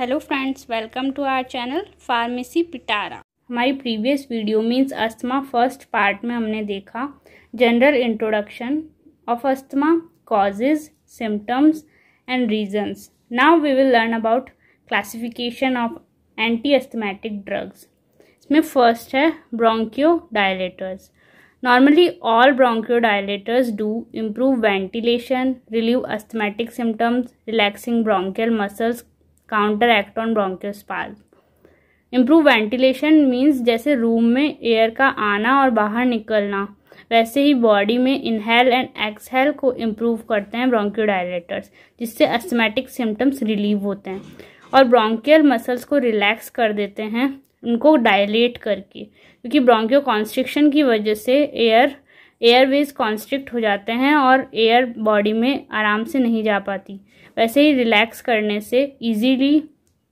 Hello friends welcome to our channel pharmacy Pitara हमारी previous video means asthma first part में हमने देखा general introduction of asthma causes symptoms and reasons now we will learn about classification of anti asthmatic drugs इसमें first है bronchodilators normally all bronchodilators do improve ventilation relieve asthmatic symptoms relaxing bronchial muscles counteract on bronchospasm improve ventilation means जैसे room में air का आना और बाहर निकलना वैसे ही बॉडी में इनहेल एंड एक्सहेल को इम्प्रूव करते हैं डायलेटर्स जिससे अस्थमेटिक सिम्टम्स रिलीव होते हैं और ब्रोंकियल मसल्स को रिलैक्स कर देते हैं उनको डायलेट करके क्योंकि ब्रोंकियो कॉन्स्ट्रिक्शन की वजह से एयर एयरवेज कॉन्स्ट्रिक्ट हो जाते हैं और एयर बॉडी में आराम से नहीं जा पाती वैसे ही रिलैक्स करने से इजीली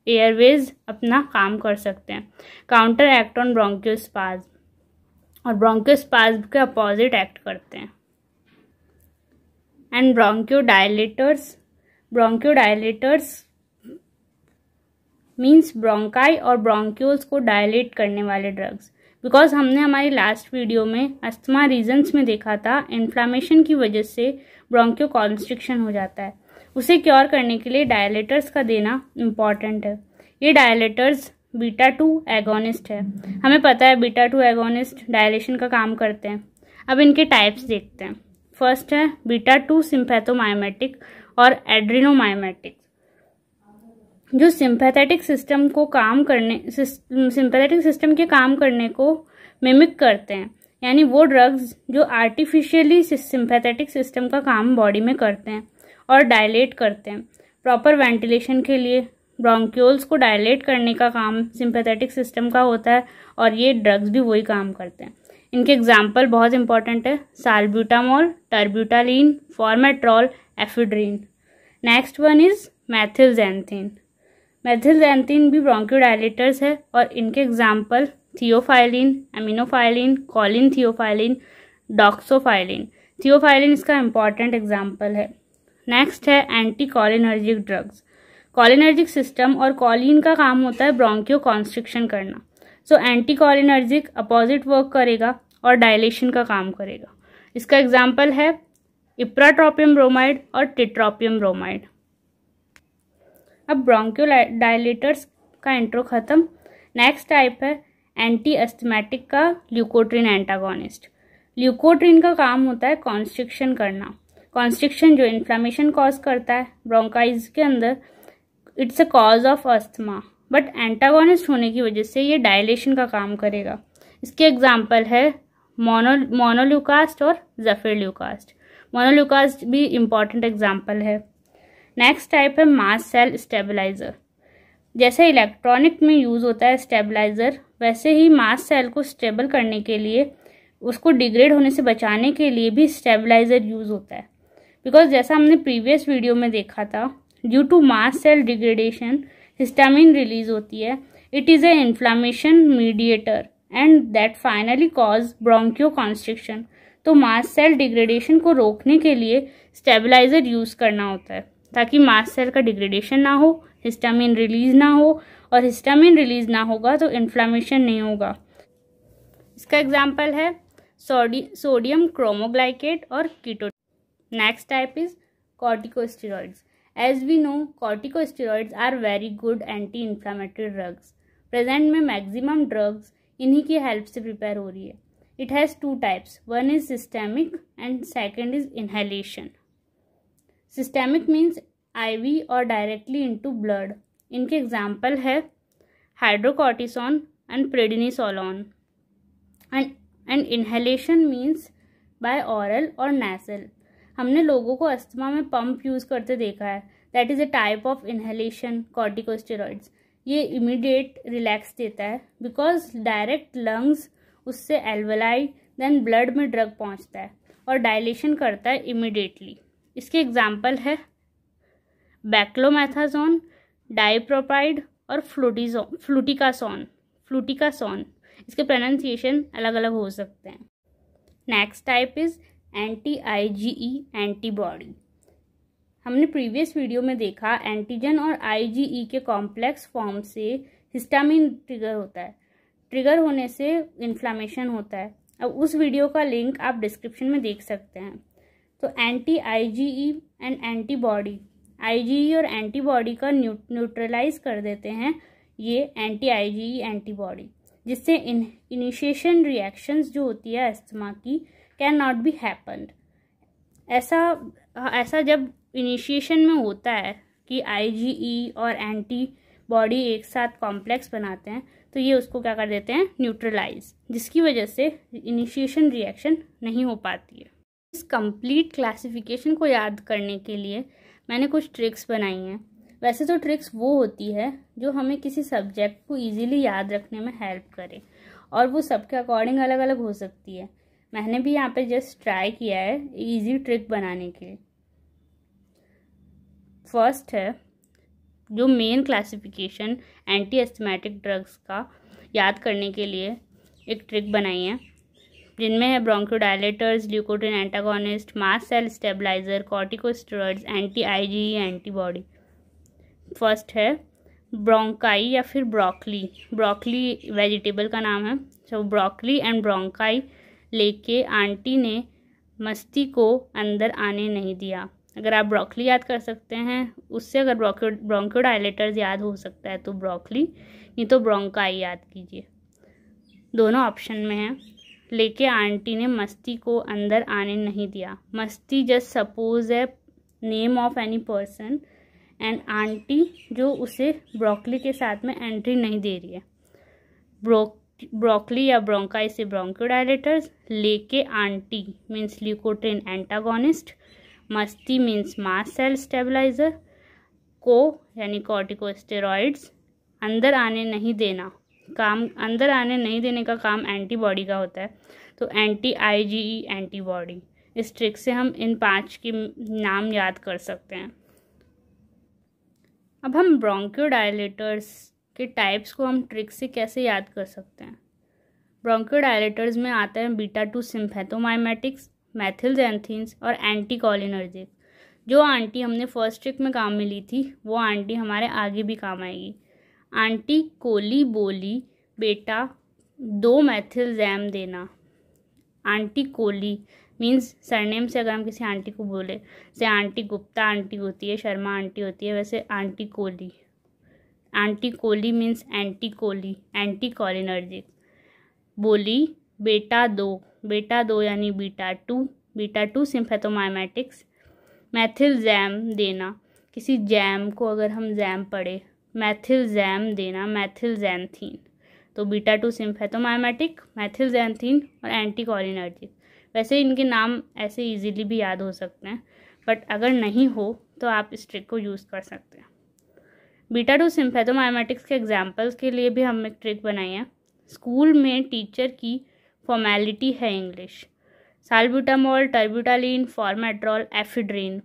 एयरवेज अपना काम कर सकते हैं काउंटर एक्ट ऑन ब्रोंक्योस्पाज और ब्रोंक्योस्पाज के अपोजिट एक्ट करते हैं and bronchodilators means bronchi और ब्रोंक्यूल्स को डायलेट करने वाले ड्रग्स बिकॉज हमने हमारी लास्ट वीडियो में अस्थमा रीजन्स में देखा था इन्फ्लामेशन की वजह से ब्रोंक्यो कॉन्स्ट्रिक्शन हो जाता है उसे क्योर करने के लिए डायलेटर्स का देना इम्पॉर्टेंट है ये डायलेटर्स बीटा टू एगोनिस्ट है हमें पता है बीटा टू एगोनिस्ट डायलेशन का काम करते हैं अब इनके टाइप्स देखते हैं फर्स्ट है बीटा टू सिंपैथोमायोमेटिक और एड्रिनोमायोमेटिक जो सिंपैथेटिक सिस्टम को काम करने सिंपैथेटिक सिस्टम के काम करने को मिमिक करते हैं यानी वो ड्रग्स जो आर्टिफिशियली सिंपैथेटिक सिस्टम का काम बॉडी में करते हैं और डायलेट करते हैं प्रॉपर वेंटिलेशन के लिए ब्रोंक्योल्स को डायलेट करने का काम सिंपैथेटिक सिस्टम का होता है और ये ड्रग्स भी वही काम करते हैं इनके एग्जाम्पल बहुत इंपॉर्टेंट है salbutamol terbutaline formoterol ephedrine next one is methylxanthine methylxanthine भी ब्रोंक्योडायलेटर्स है और इनके example theophylline aminophylline choline theophylline doxofylline theophylline इसका इम्पॉर्टेंट एग्जाम्पल है नेक्स्ट है anti cholinergic drugs cholinergic system और कॉलिन का काम होता है ब्रोंकियो कॉन्स्ट्रिक्शन करना so anti cholinergic opposite work करेगा और डायलेशन का काम करेगा इसका एग्जाम्पल है इप्राट्रोपियम ब्रोमाइड और टिट्रोपियम ब्रोमाइड अब ब्रोंक्यो डायलेटर्स का इंट्रो ख़त्म नेक्स्ट टाइप है एंटी अस्थमेटिक का ल्यूकोट्रिन एंटागोनिस्ट ल्यूकोट्रिन का काम होता है कॉन्स्ट्रिक्शन करना कॉन्स्ट्रिक्शन जो इन्फ्लामेशन कॉज करता है ब्रोंकाइज के अंदर it's a cause of asthma but antagonist होने की वजह से ये डायलेशन का काम करेगा इसके एग्जाम्पल है मोनो मोनोल्यूकास्ट और जफेर ल्यूकास्ट मोनोल्यूकास्ट भी इम्पॉर्टेंट एग्जाम्पल है नेक्स्ट टाइप है मास सेल स्टेबलाइज़र जैसे इलेक्ट्रॉनिक में यूज़ होता है स्टेबलाइज़र वैसे ही मास सेल को स्टेबल करने के लिए उसको डिग्रेड होने से बचाने के लिए भी स्टेबलाइज़र यूज़ होता है बिकॉज जैसा हमने प्रीवियस वीडियो में देखा था due to mast cell degradation histamine release होती है it is a inflammation mediator and that finally cause bronchoconstriction तो मास सेल डिग्रेडेशन को रोकने के लिए स्टेबलाइज़र यूज़ करना होता है ताकि मास सेल का डिग्रेडेशन ना हो हिस्टामिन रिलीज ना हो और हिस्टामिन रिलीज ना होगा तो इन्फ्लामेशन नहीं होगा इसका एग्जाम्पल है सोडी सोडियम क्रोमोग्लाइकेट और keto next type is corticosteroids as we know corticosteroids are very good anti inflammatory drugs present में मैक्सिमम ड्रग्स इन्हीं की हेल्प से प्रिपेयर हो रही है it has two types one is systemic and second is inhalation systemic means IV और directly into blood इनके example है hydrocortisone and prednisolone and and inhalation means by oral और नेसल हमने लोगों को अस्थमा में पंप यूज़ करते देखा है that is a type of inhalation corticosteroids ये इमीडिएट रिलैक्स देता है बिकॉज डायरेक्ट लंग्स उससे एल्वलाई देन ब्लड में ड्रग पहुंचता है और डायलेशन करता है इमीडिएटली इसके एग्जाम्पल है बैक्लोमैथाजोन डाइप्रोपाइड और फ्लूटीजोन फ्लूटिकासोन फ्लूटिकासोन इसके प्रोनाउंसिएशन अलग अलग हो सकते हैं next type is anti IgE antibody हमने प्रीवियस वीडियो में देखा एंटीजन और आईजीई के कॉम्प्लेक्स फॉर्म से हिस्टामिन ट्रिगर होता है ट्रिगर होने से इन्फ्लामेशन होता है अब उस वीडियो का लिंक आप डिस्क्रिप्शन में देख सकते हैं तो anti IgE and antibody IgE और एंटीबॉडी का न्यूट्रलाइज कर देते हैं ये एंटी आईजीई एंटीबॉडी जिससे इन इनिशिएशन रिएक्शंस जो होती है अस्थमा की कैन नॉट बी हैपन्ड ऐसा ऐसा जब इनिशिएशन में होता है कि आईजीई e और एंटी बॉडी एक साथ कॉम्प्लेक्स बनाते हैं तो ये उसको क्या कर देते हैं न्यूट्रलाइज जिसकी वजह से इनिशिएशन रिएक्शन नहीं हो पाती है इस कंप्लीट क्लासिफिकेशन को याद करने के लिए मैंने कुछ ट्रिक्स बनाई हैं वैसे तो ट्रिक्स वो होती है जो हमें किसी सब्जेक्ट को इजीली याद रखने में हेल्प करे और वो सबके अकॉर्डिंग अलग अलग हो सकती है मैंने भी यहाँ पे जस्ट ट्राई किया है इजी ट्रिक बनाने के लिए फर्स्ट है जो main classification anti asthmatic drugs का याद करने के लिए एक ट्रिक बनाई है जिनमें है bronchodilators leukotriene antagonist mast cell stabilizer corticosteroids anti I antibody first है ब्रोंकाई या फिर ब्रोकली ब्रोकली वेजिटेबल का नाम है सो ब्रोकली एंड ब्रोंकाई लेके आंटी ने मस्ती को अंदर आने नहीं दिया अगर आप ब्रोकली याद कर सकते हैं उससे अगर ब्रोंको डायलेटर्स याद हो सकता है तो ब्रोकली नहीं तो ब्रोंकाई याद कीजिए दोनों ऑप्शन में हैं लेके आंटी ने मस्ती को अंदर आने नहीं दिया मस्ती जस्ट सपोज है name of any person and aunty जो उसे ब्रोकली के साथ में एंट्री नहीं दे रही है ब्रोक ब्रोकली या ब्रोंकाई से ब्रोंकोडायलेटर्स लेके आंटी मीन्स ल्यूकोट्रिन एंटागोनिस्ट मस्ती मीन्स मास सेल स्टेबलाइजर को यानी कॉर्टिकोस्टेरॉइड्स अंदर आने नहीं देना काम अंदर आने नहीं देने का काम एंटीबॉडी का होता है तो एंटी आईजीई एंटीबॉडी इस ट्रिक से हम इन पांच के नाम याद कर सकते हैं अब हम ब्रोंकियोडायलेटर्स के टाइप्स को हम ट्रिक से कैसे याद कर सकते हैं ब्रोंकियोडायलेटर्स में आते हैं बीटा टू सिम्फेथोमाइमेटिक्स मैथिल्स और एंटी कॉलिनर्जिक जो आंटी हमने फर्स्ट ट्रिक में काम में ली थी वो आंटी हमारे आगे भी काम आएगी आंटी कोली बोली बेटा दो मैथिल जैम देना आंटी कोली मीन्स सरनेम से अगर हम किसी आंटी को बोले जैसे आंटी गुप्ता आंटी होती है शर्मा आंटी होती है वैसे aunty Koli aunty Koli means anti Koli anti cholinergic बोली बेटा दो बेटा दो यानी beta two beta two sympathomimetics methyl jam देना किसी जैम को अगर हम जैम पढ़े मैथिलजैम देना मैथिलजैनथीन तो बीटा टू सिम्फेथोमायमेटिक मैथिलजैनथीन और एंटी कॉलिनर्जिक वैसे इनके नाम ऐसे इजीली भी याद हो सकते हैं बट अगर नहीं हो तो आप इस ट्रिक को यूज़ कर सकते हैं बीटा टू सिम्फेथोमायमेटिक्स के एग्जाम्पल्स के लिए भी हम एक ट्रिक बनाई है स्कूल में टीचर की फॉर्मेलिटी है English salbutamol terbutaline formoterol ephedrine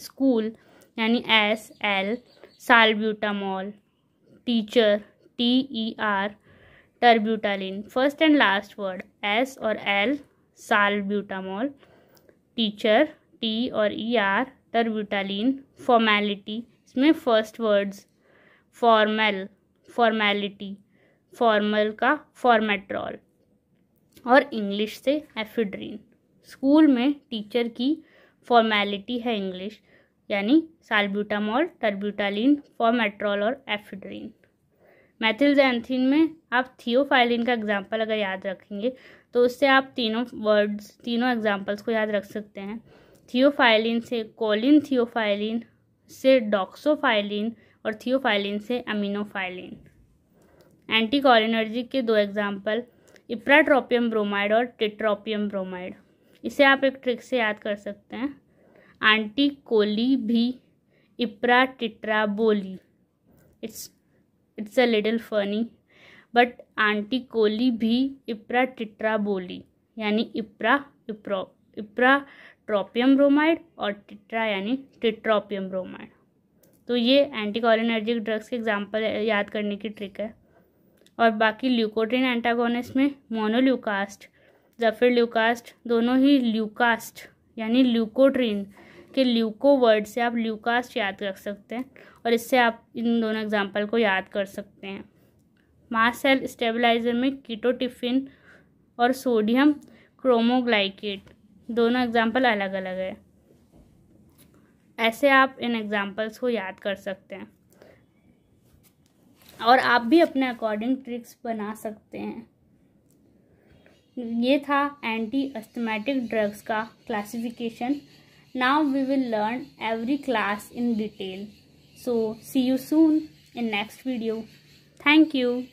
school यानी S L salbutamol teacher T E R terbutaline first and last word S और एल सालब्यूटामॉल टीचर टी और ई आर टर्ब्यूटालिन फॉर्मेलिटी इसमें first words formal formality formal का formoterol और English से ephedrine school में teacher की formality है English यानी सालब्यूटामॉल टर्ब्यूटालिन फॉर्मेट्रोल और एफिड्रीन मैथिल में आप थियोफाइलिन का एग्जाम्पल अगर याद रखेंगे तो उससे आप तीनों वर्ड्स तीनों एग्जाम्पल्स को याद रख सकते हैं थियोफाइलिन से कोलिन थियोफाइलिन से डॉक्सोफाइलिन और थियोफाइलिन से अमीनोफाइलिन एंटी कॉलिनर्जिक के दो एग्जाम्पल इप्राट्रोपियम ब्रोमाइड और टिट्रोपियम ब्रोमाइड इसे आप एक ट्रिक से याद कर सकते हैं आंटी कोली भी इपरा टिट्रा बोली it's it's a little funny but aunty Koli भी इपरा टिट्रा बोली यानी इपरा इप्रो इपरा ट्रोपियम ब्रोमाइड और टिट्रा यानी टिट्रोपियम ब्रोमाइड तो ये एंटी कॉलिनर्जिक ड्रग्स के एग्जाम्पल याद करने की ट्रिक है और बाकी ल्यूकोटिन एंटागोनिस में मोनोल्यूकास्ट जफिर ल्यूकास्ट दोनों ही ल्यूकास्ट यानी ल्यूकोट्रीन के ल्यूको वर्ड से आप ल्यूकास्ट याद रख सकते हैं और इससे आप इन दोनों एग्जाम्पल को याद कर सकते हैं मास सेल स्टेबलाइजर में कीटोटिफिन और सोडियम क्रोमोग्लाइकेट दोनों एग्जाम्पल अलग अलग है ऐसे आप इन एग्जाम्पल्स को याद कर सकते हैं और आप भी अपने अकॉर्डिंग ट्रिक्स बना सकते हैं ये था एंटी अस्थमेटिक ड्रग्स का classification Now we will learn every class in detail. So see you soon in next video. Thank you.